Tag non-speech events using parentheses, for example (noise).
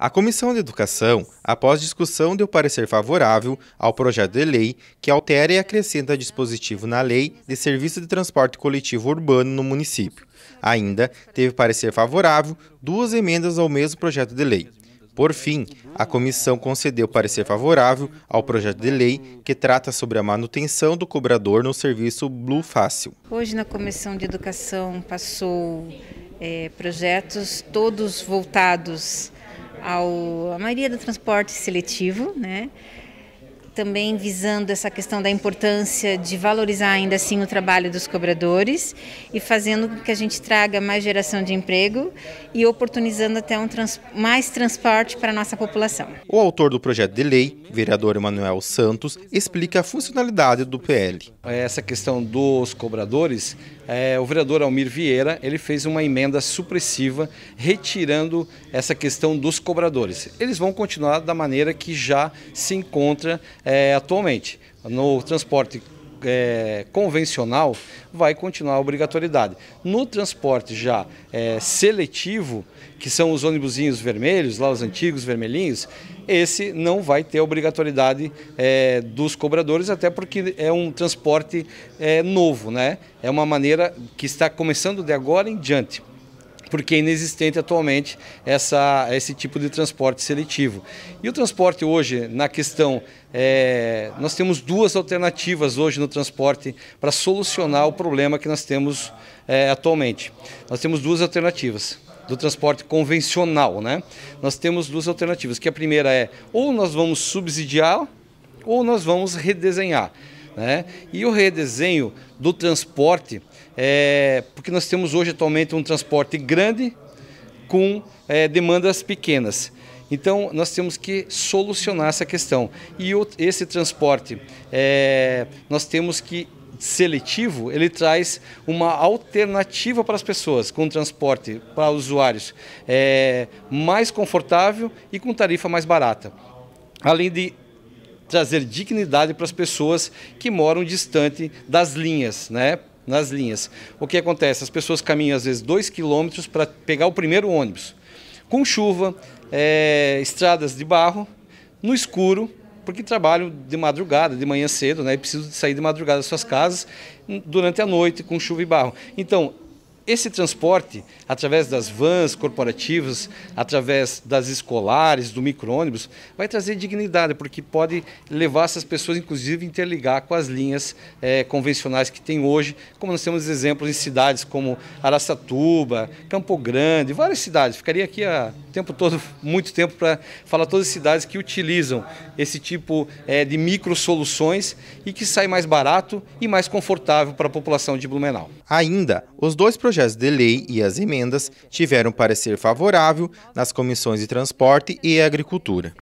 A Comissão de Educação, após discussão, deu parecer favorável ao projeto de lei que altera e acrescenta dispositivo na Lei de Serviço de Transporte Coletivo Urbano no município. Ainda teve parecer favorável duas emendas ao mesmo projeto de lei. Por fim, a comissão concedeu parecer favorável ao projeto de lei que trata sobre a manutenção do cobrador no serviço Blue Fácil. Hoje na comissão de educação passou é, projetos todos voltados ao, à maioria do transporte seletivo, né? também visando essa questão da importância de valorizar ainda assim o trabalho dos cobradores e fazendo com que a gente traga mais geração de emprego e oportunizando até um trans, mais transporte para a nossa população. O autor do projeto de lei, vereador Emanuel Santos, explica a funcionalidade do PL. Essa questão dos cobradores é, o vereador Almir Vieira ele fez uma emenda supressiva retirando essa questão dos cobradores. Eles vão continuar da maneira que já se encontra é, atualmente. No transporte é, convencional, vai continuar a obrigatoriedade. No transporte já é, seletivo, que são os ônibusinhos vermelhos, lá os antigos vermelhinhos, esse não vai ter obrigatoriedade é, dos cobradores, até porque é um transporte é, novo, né? É uma maneira que está começando de agora em diante porque é inexistente atualmente essa, esse tipo de transporte seletivo. E o transporte hoje, na questão, é, nós temos duas alternativas hoje no transporte para solucionar o problema que nós temos é, atualmente. Nós temos duas alternativas do transporte convencional, né? Nós temos duas alternativas, que a primeira é ou nós vamos subsidiar ou nós vamos redesenhar. Né? E o redesenho do transporte, é, porque nós temos hoje atualmente um transporte grande com é, demandas pequenas. Então, nós temos que solucionar essa questão. E o, esse transporte, é, nós temos que seletivo, ele traz uma alternativa para as pessoas, com transporte para usuários é, mais confortável e com tarifa mais barata. Além de trazer dignidade para as pessoas que moram distante das linhas, né? Nas linhas. O que acontece? As pessoas caminham às vezes dois quilômetros para pegar o primeiro ônibus. Com chuva, é, estradas de barro, no escuro, porque trabalham de madrugada, de manhã cedo, né? E precisam sair de madrugada das suas casas hum, durante a noite com chuva e barro. Então, esse transporte, através das vans corporativas, através das escolares, do micro-ônibus, vai trazer dignidade, porque pode levar essas pessoas, inclusive, a interligar com as linhas é, convencionais que tem hoje, como nós temos exemplos em cidades como Aracatuba, Campo Grande, várias cidades. Ficaria aqui a o tempo todo, (laughs) muito tempo, para falar todas as cidades que utilizam esse tipo é, de micro soluções e que sai mais barato e mais confortável para a população de Blumenau. Ainda, os dois projetos de lei e as emendas tiveram parecer favorável nas comissões de transporte e agricultura.